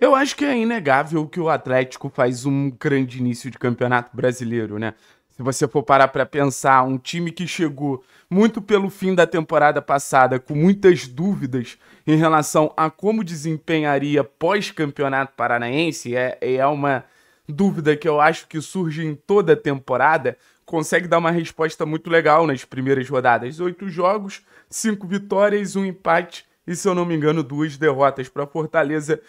Eu acho que é inegável que o Atlético faz um grande início de campeonato brasileiro, né? Se você for parar para pensar, um time que chegou muito pelo fim da temporada passada com muitas dúvidas em relação a como desempenharia pós-campeonato paranaense, é, é uma dúvida que eu acho que surge em toda a temporada, consegue dar uma resposta muito legal nas primeiras rodadas. Oito jogos, cinco vitórias, um empate e, se eu não me engano, duas derrotas para Fortaleza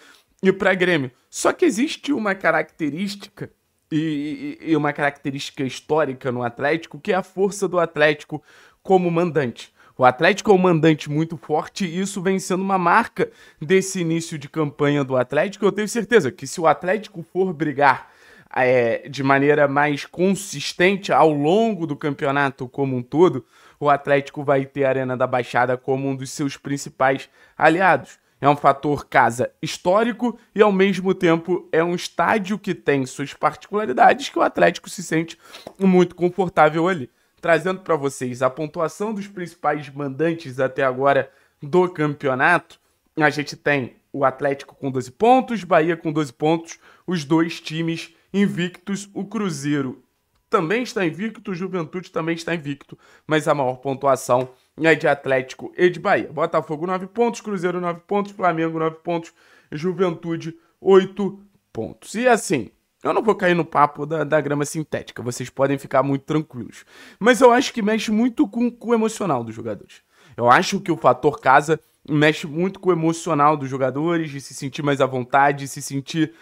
e para Grêmio. Só que existe uma característica e, e, uma característica histórica no Atlético, que é a força do Atlético como mandante. O Atlético é um mandante muito forte e isso vem sendo uma marca desse início de campanha do Atlético. Eu tenho certeza que se o Atlético for brigar é, de maneira mais consistente ao longo do campeonato como um todo, o Atlético vai ter a Arena da Baixada como um dos seus principais aliados. É um fator casa histórico e, ao mesmo tempo, é um estádio que tem suas particularidades que o Atlético se sente muito confortável ali. Trazendo para vocês a pontuação dos principais mandantes até agora do campeonato, a gente tem o Atlético com 12 pontos, Bahia com 12 pontos, os dois times invictos, o Cruzeiro também está invicto, o Juventude também está invicto, mas a maior pontuação né, de Atlético e de Bahia. Botafogo 9 pontos, Cruzeiro 9 pontos, Flamengo 9 pontos, Juventude 8 pontos. E assim, eu não vou cair no papo da, da grama sintética, vocês podem ficar muito tranquilos. Mas eu acho que mexe muito com, com o emocional dos jogadores. Eu acho que o fator casa mexe muito com o emocional dos jogadores, de se sentir mais à vontade, de se sentir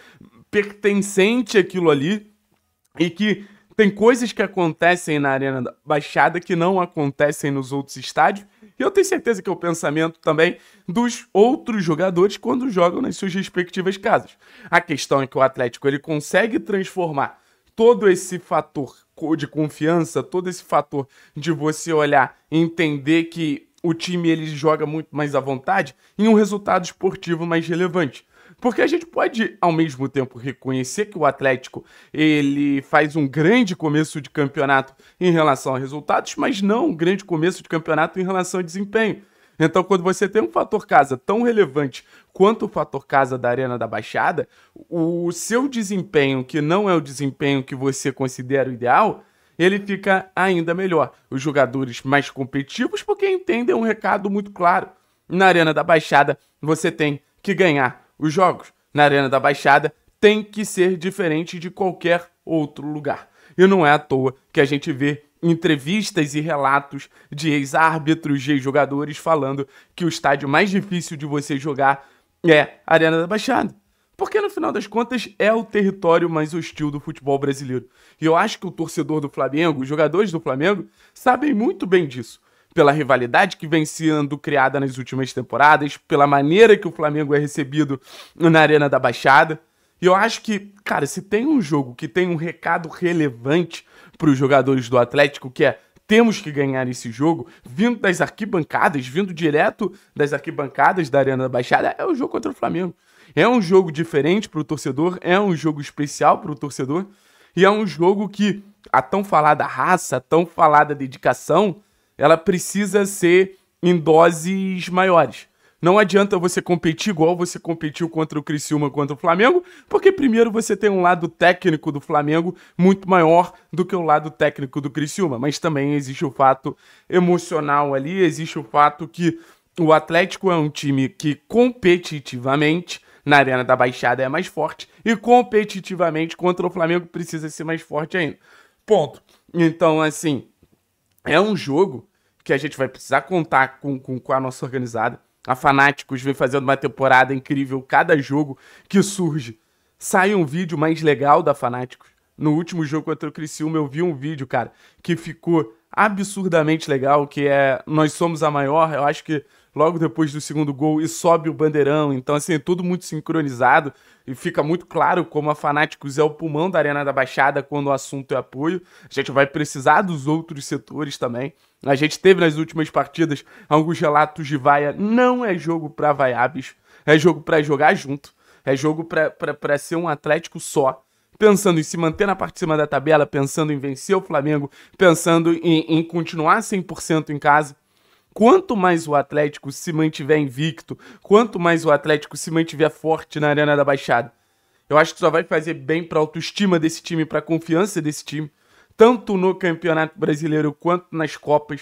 pertencente àquilo ali. E que tem coisas que acontecem na Arena da Baixada que não acontecem nos outros estádios. E eu tenho certeza que é o pensamento também dos outros jogadores quando jogam nas suas respectivas casas. A questão é que o Atlético ele consegue transformar todo esse fator de confiança, todo esse fator de você olhar e entender que o time ele joga muito mais à vontade em um resultado esportivo mais relevante. Porque a gente pode, ao mesmo tempo, reconhecer que o Atlético ele faz um grande começo de campeonato em relação a resultados, mas não um grande começo de campeonato em relação a desempenho. Então, quando você tem um fator casa tão relevante quanto o fator casa da Arena da Baixada, o seu desempenho, que não é o desempenho que você considera o ideal, ele fica ainda melhor. Os jogadores mais competitivos, porque entendem um recado muito claro. Na Arena da Baixada, você tem que ganhar os jogos na Arena da Baixada têm que ser diferente de qualquer outro lugar. E não é à toa que a gente vê entrevistas e relatos de ex-árbitros, de ex-jogadores falando que o estádio mais difícil de você jogar é a Arena da Baixada. Porque no final das contas é o território mais hostil do futebol brasileiro. E eu acho que o torcedor do Flamengo, os jogadores do Flamengo, sabem muito bem disso pela rivalidade que vem sendo criada nas últimas temporadas, pela maneira que o Flamengo é recebido na Arena da Baixada. E eu acho que, cara, se tem um jogo que tem um recado relevante para os jogadores do Atlético, que é temos que ganhar esse jogo, vindo das arquibancadas, vindo direto das arquibancadas da Arena da Baixada, é o jogo contra o Flamengo. É um jogo diferente para o torcedor, é um jogo especial para o torcedor, e é um jogo que a tão falada raça, a tão falada dedicação, ela precisa ser em doses maiores. Não adianta você competir igual você competiu contra o Criciúma, contra o Flamengo, porque primeiro você tem um lado técnico do Flamengo muito maior do que o lado técnico do Criciúma, mas também existe o fato emocional ali, existe o fato que o Atlético é um time que competitivamente na Arena da Baixada é mais forte e competitivamente contra o Flamengo precisa ser mais forte ainda. Ponto. Então, assim, é um jogo que a gente vai precisar contar com, com, com a nossa organizada. A Fanáticos vem fazendo uma temporada incrível. Cada jogo que surge, sai um vídeo mais legal da Fanáticos. No último jogo contra o Criciúma, eu vi um vídeo, cara, que ficou absurdamente legal, que é Nós Somos a Maior. Eu acho que logo depois do segundo gol e sobe o bandeirão. Então, assim, é tudo muito sincronizado e fica muito claro como a Fanáticos é o pulmão da Arena da Baixada quando o assunto é apoio. A gente vai precisar dos outros setores também. A gente teve nas últimas partidas alguns relatos de vaia. Não é jogo para vaiabes, é jogo para jogar junto, é jogo para ser um Atlético só pensando em se manter na parte de cima da tabela, pensando em vencer o Flamengo, pensando em, em continuar 100% em casa quanto mais o Atlético se mantiver invicto, quanto mais o Atlético se mantiver forte na Arena da Baixada, eu acho que só vai fazer bem para a autoestima desse time, para a confiança desse time, tanto no Campeonato Brasileiro quanto nas Copas.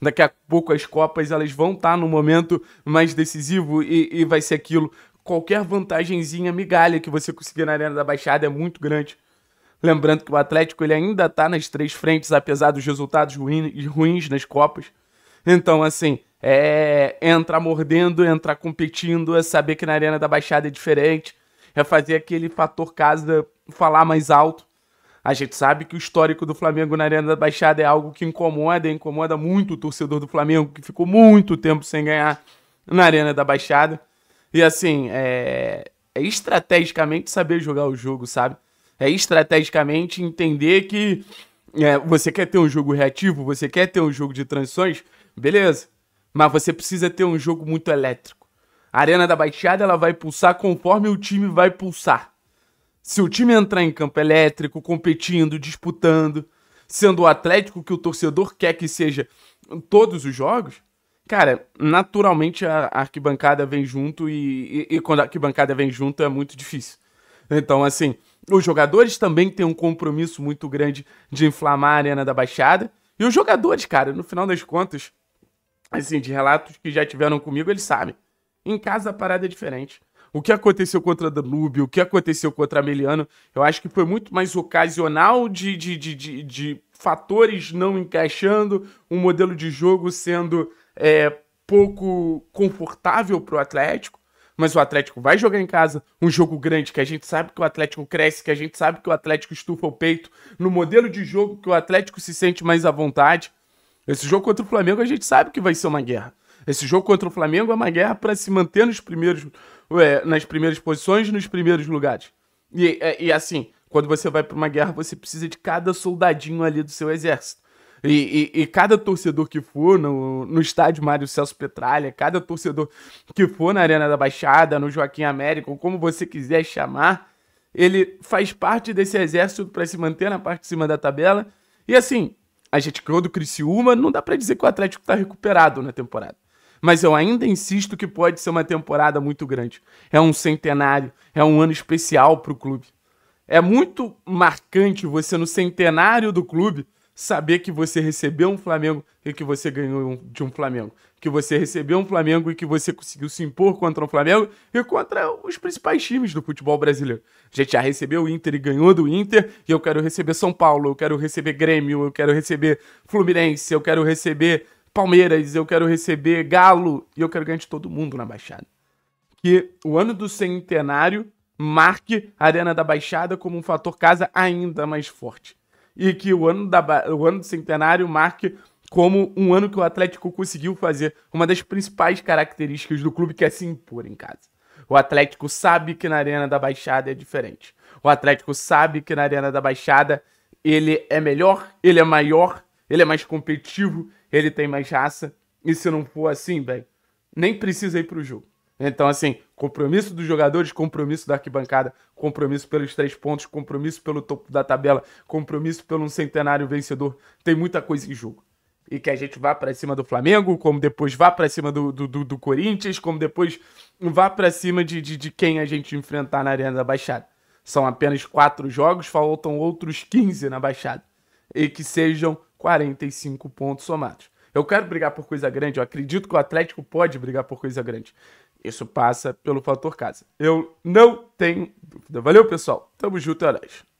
Daqui a pouco as Copas elas vão estar tá no momento mais decisivo e, e vai ser aquilo. Qualquer vantagenzinha, migalha que você conseguir na Arena da Baixada é muito grande. Lembrando que o Atlético ele ainda está nas três frentes, apesar dos resultados ruins, ruins nas Copas. Então, assim, é entrar mordendo, entrar competindo, é saber que na Arena da Baixada é diferente, é fazer aquele fator casa falar mais alto. A gente sabe que o histórico do Flamengo na Arena da Baixada é algo que incomoda, incomoda muito o torcedor do Flamengo, que ficou muito tempo sem ganhar na Arena da Baixada. E assim, é, é estrategicamente saber jogar o jogo, sabe? É estrategicamente entender que é, você quer ter um jogo reativo, você quer ter um jogo de transições, Beleza. Mas você precisa ter um jogo muito elétrico. A Arena da Baixada ela vai pulsar conforme o time vai pulsar. Se o time entrar em campo elétrico, competindo, disputando, sendo o Atlético que o torcedor quer que seja todos os jogos, cara, naturalmente a arquibancada vem junto e, e, e quando a arquibancada vem junto é muito difícil. Então, assim, os jogadores também têm um compromisso muito grande de inflamar a Arena da Baixada. E os jogadores, cara, no final das contas, assim, de relatos que já tiveram comigo, eles sabem. Em casa a parada é diferente. O que aconteceu contra Danúbio, o que aconteceu contra Ameliano, eu acho que foi muito mais ocasional de, de, de, de, de fatores não encaixando, um modelo de jogo sendo é, pouco confortável para o Atlético. Mas o Atlético vai jogar em casa um jogo grande que a gente sabe que o Atlético cresce, que a gente sabe que o Atlético estufa o peito, no modelo de jogo que o Atlético se sente mais à vontade. Esse jogo contra o Flamengo a gente sabe que vai ser uma guerra. Esse jogo contra o Flamengo é uma guerra para se manter nos primeiros, nas primeiras posições, nos primeiros lugares. E, é, e assim, quando você vai para uma guerra, você precisa de cada soldadinho ali do seu exército. E, e, e cada torcedor que for no, no estádio Mário Celso Petralha, cada torcedor que for na Arena da Baixada, no Joaquim América, ou como você quiser chamar, ele faz parte desse exército para se manter na parte de cima da tabela. E assim, a gente ganhou do Criciúma, não dá para dizer que o Atlético está recuperado na temporada. Mas eu ainda insisto que pode ser uma temporada muito grande. É um centenário, é um ano especial para o clube. É muito marcante você, no centenário do clube, saber que você recebeu um Flamengo e que você ganhou de um Flamengo. Que você recebeu um Flamengo e que você conseguiu se impor contra um Flamengo e contra os principais times do futebol brasileiro. A gente já recebeu o Inter e ganhou do Inter, e eu quero receber São Paulo, eu quero receber Grêmio, eu quero receber Fluminense, eu quero receber Palmeiras, eu quero receber Galo, e eu quero ganhar de todo mundo na Baixada. Que o ano do centenário marque a Arena da Baixada como um fator casa ainda mais forte e que o ano, da, o ano do centenário marque como um ano que o Atlético conseguiu fazer uma das principais características do clube, que é se impor em casa. O Atlético sabe que na Arena da Baixada é diferente. O Atlético sabe que na Arena da Baixada ele é melhor, ele é maior, ele é mais competitivo, ele tem mais raça. E se não for assim, bem, nem precisa ir pro jogo. Então, assim, Compromisso dos jogadores, compromisso da arquibancada, compromisso pelos três pontos, compromisso pelo topo da tabela, compromisso pelo um centenário vencedor. Tem muita coisa em jogo. E que a gente vá para cima do Flamengo, como depois vá para cima do, do, do, do, Corinthians, como depois vá para cima de, de, de quem a gente enfrentar na Arena da Baixada. São apenas quatro jogos, faltam outros 15 na Baixada. E que sejam 45 pontos somados. Eu quero brigar por coisa grande, eu acredito que o Atlético pode brigar por coisa grande. Isso passa pelo fator casa. Eu não tenho dúvida. Valeu, pessoal. Tamo junto, é nóis.